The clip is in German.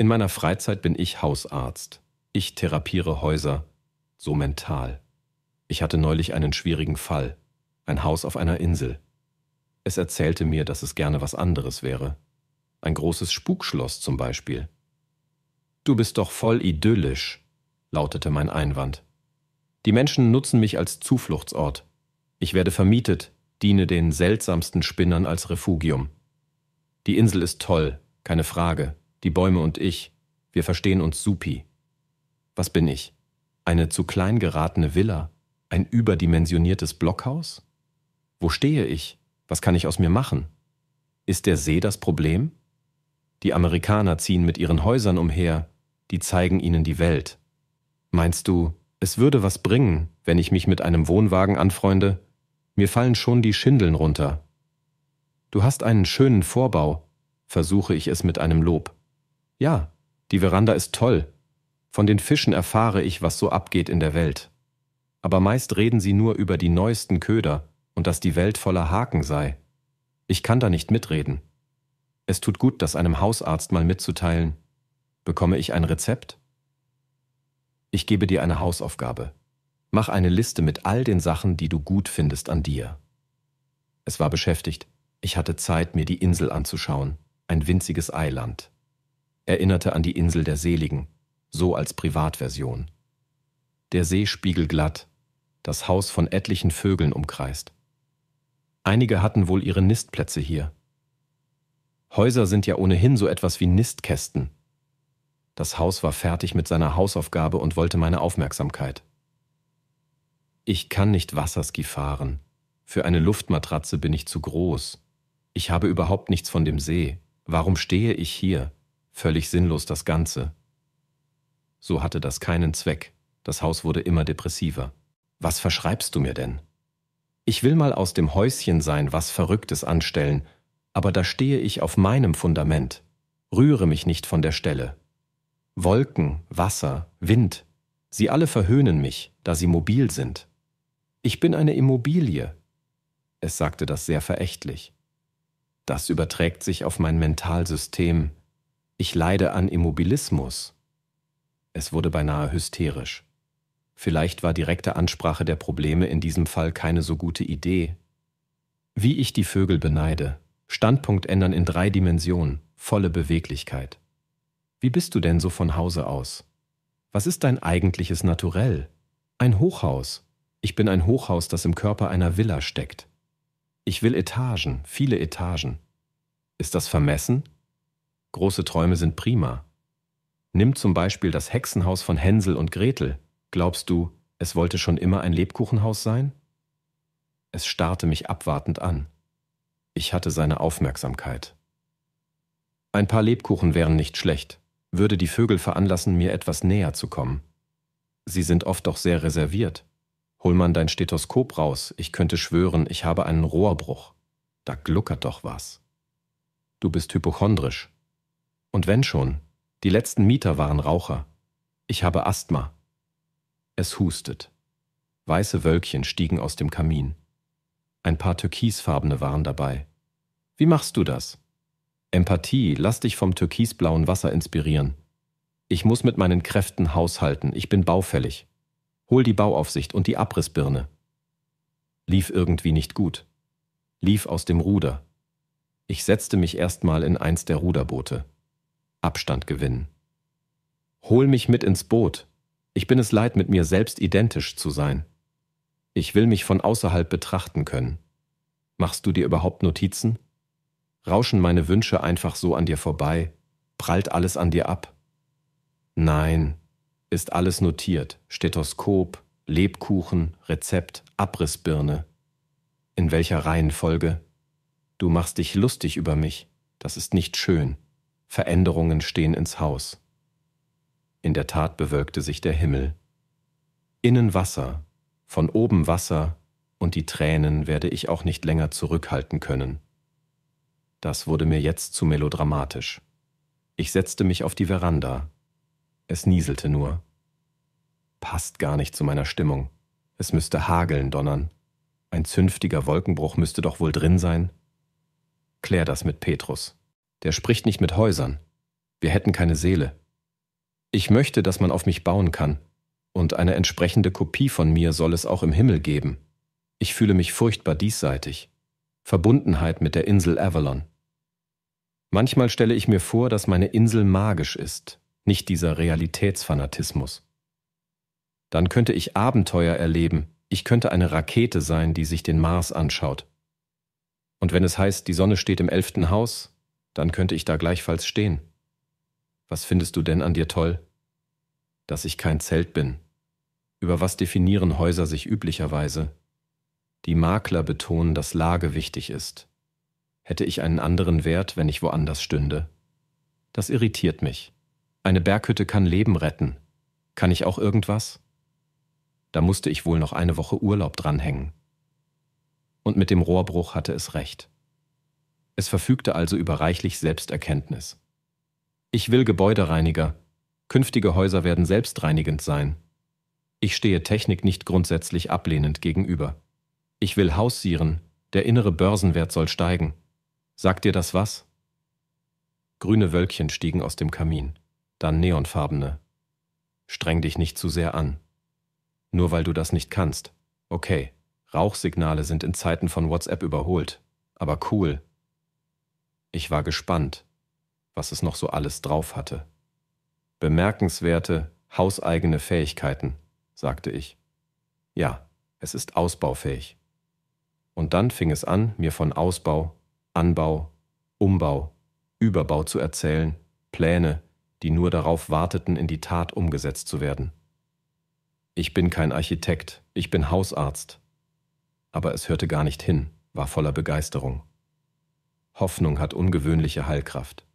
In meiner Freizeit bin ich Hausarzt. Ich therapiere Häuser. So mental. Ich hatte neulich einen schwierigen Fall. Ein Haus auf einer Insel. Es erzählte mir, dass es gerne was anderes wäre. Ein großes Spukschloss zum Beispiel. Du bist doch voll idyllisch, lautete mein Einwand. Die Menschen nutzen mich als Zufluchtsort. Ich werde vermietet, diene den seltsamsten Spinnern als Refugium. Die Insel ist toll, keine Frage, die Bäume und ich, wir verstehen uns supi. Was bin ich? Eine zu klein geratene Villa? Ein überdimensioniertes Blockhaus? Wo stehe ich? Was kann ich aus mir machen? Ist der See das Problem? Die Amerikaner ziehen mit ihren Häusern umher, die zeigen ihnen die Welt. Meinst du, es würde was bringen, wenn ich mich mit einem Wohnwagen anfreunde? Mir fallen schon die Schindeln runter. Du hast einen schönen Vorbau, versuche ich es mit einem Lob. Ja, die Veranda ist toll. Von den Fischen erfahre ich, was so abgeht in der Welt. Aber meist reden sie nur über die neuesten Köder und dass die Welt voller Haken sei. Ich kann da nicht mitreden. Es tut gut, das einem Hausarzt mal mitzuteilen. Bekomme ich ein Rezept? Ich gebe dir eine Hausaufgabe. Mach eine Liste mit all den Sachen, die du gut findest an dir. Es war beschäftigt. Ich hatte Zeit, mir die Insel anzuschauen. Ein winziges Eiland erinnerte an die Insel der Seligen, so als Privatversion. Der See spiegelglatt, das Haus von etlichen Vögeln umkreist. Einige hatten wohl ihre Nistplätze hier. Häuser sind ja ohnehin so etwas wie Nistkästen. Das Haus war fertig mit seiner Hausaufgabe und wollte meine Aufmerksamkeit. Ich kann nicht Wasserski fahren. Für eine Luftmatratze bin ich zu groß. Ich habe überhaupt nichts von dem See. Warum stehe ich hier? Völlig sinnlos das Ganze. So hatte das keinen Zweck. Das Haus wurde immer depressiver. Was verschreibst du mir denn? Ich will mal aus dem Häuschen sein, was Verrücktes anstellen, aber da stehe ich auf meinem Fundament, rühre mich nicht von der Stelle. Wolken, Wasser, Wind, sie alle verhöhnen mich, da sie mobil sind. Ich bin eine Immobilie. Es sagte das sehr verächtlich. Das überträgt sich auf mein Mentalsystem, ich leide an Immobilismus. Es wurde beinahe hysterisch. Vielleicht war direkte Ansprache der Probleme in diesem Fall keine so gute Idee. Wie ich die Vögel beneide. Standpunkt ändern in drei Dimensionen, volle Beweglichkeit. Wie bist du denn so von Hause aus? Was ist dein eigentliches Naturell? Ein Hochhaus. Ich bin ein Hochhaus, das im Körper einer Villa steckt. Ich will Etagen, viele Etagen. Ist das vermessen? Große Träume sind prima. Nimm zum Beispiel das Hexenhaus von Hänsel und Gretel. Glaubst du, es wollte schon immer ein Lebkuchenhaus sein? Es starrte mich abwartend an. Ich hatte seine Aufmerksamkeit. Ein paar Lebkuchen wären nicht schlecht, würde die Vögel veranlassen, mir etwas näher zu kommen. Sie sind oft doch sehr reserviert. Hol man dein Stethoskop raus, ich könnte schwören, ich habe einen Rohrbruch. Da gluckert doch was. Du bist hypochondrisch, und wenn schon, die letzten Mieter waren Raucher. Ich habe Asthma. Es hustet. Weiße Wölkchen stiegen aus dem Kamin. Ein paar türkisfarbene waren dabei. Wie machst du das? Empathie, lass dich vom türkisblauen Wasser inspirieren. Ich muss mit meinen Kräften haushalten, ich bin baufällig. Hol die Bauaufsicht und die Abrissbirne. Lief irgendwie nicht gut. Lief aus dem Ruder. Ich setzte mich erstmal in eins der Ruderboote. Abstand gewinnen. Hol mich mit ins Boot. Ich bin es leid, mit mir selbst identisch zu sein. Ich will mich von außerhalb betrachten können. Machst du dir überhaupt Notizen? Rauschen meine Wünsche einfach so an dir vorbei? Prallt alles an dir ab? Nein, ist alles notiert. Stethoskop, Lebkuchen, Rezept, Abrissbirne. In welcher Reihenfolge? Du machst dich lustig über mich. Das ist nicht schön. Veränderungen stehen ins Haus. In der Tat bewölkte sich der Himmel. Innen Wasser, von oben Wasser, und die Tränen werde ich auch nicht länger zurückhalten können. Das wurde mir jetzt zu melodramatisch. Ich setzte mich auf die Veranda. Es nieselte nur. Passt gar nicht zu meiner Stimmung. Es müsste hageln donnern. Ein zünftiger Wolkenbruch müsste doch wohl drin sein. Klär das mit Petrus. Der spricht nicht mit Häusern. Wir hätten keine Seele. Ich möchte, dass man auf mich bauen kann. Und eine entsprechende Kopie von mir soll es auch im Himmel geben. Ich fühle mich furchtbar diesseitig. Verbundenheit mit der Insel Avalon. Manchmal stelle ich mir vor, dass meine Insel magisch ist, nicht dieser Realitätsfanatismus. Dann könnte ich Abenteuer erleben, ich könnte eine Rakete sein, die sich den Mars anschaut. Und wenn es heißt, die Sonne steht im elften Haus, dann könnte ich da gleichfalls stehen. Was findest du denn an dir toll? Dass ich kein Zelt bin. Über was definieren Häuser sich üblicherweise? Die Makler betonen, dass Lage wichtig ist. Hätte ich einen anderen Wert, wenn ich woanders stünde? Das irritiert mich. Eine Berghütte kann Leben retten. Kann ich auch irgendwas? Da musste ich wohl noch eine Woche Urlaub dranhängen. Und mit dem Rohrbruch hatte es recht. Es verfügte also über reichlich Selbsterkenntnis. Ich will Gebäudereiniger. Künftige Häuser werden selbstreinigend sein. Ich stehe Technik nicht grundsätzlich ablehnend gegenüber. Ich will haussieren, der innere Börsenwert soll steigen. Sagt dir das was? Grüne Wölkchen stiegen aus dem Kamin, dann neonfarbene. Streng dich nicht zu sehr an. Nur weil du das nicht kannst. Okay, Rauchsignale sind in Zeiten von WhatsApp überholt. Aber cool, ich war gespannt, was es noch so alles drauf hatte. Bemerkenswerte, hauseigene Fähigkeiten, sagte ich. Ja, es ist ausbaufähig. Und dann fing es an, mir von Ausbau, Anbau, Umbau, Überbau zu erzählen, Pläne, die nur darauf warteten, in die Tat umgesetzt zu werden. Ich bin kein Architekt, ich bin Hausarzt. Aber es hörte gar nicht hin, war voller Begeisterung. Hoffnung hat ungewöhnliche Heilkraft.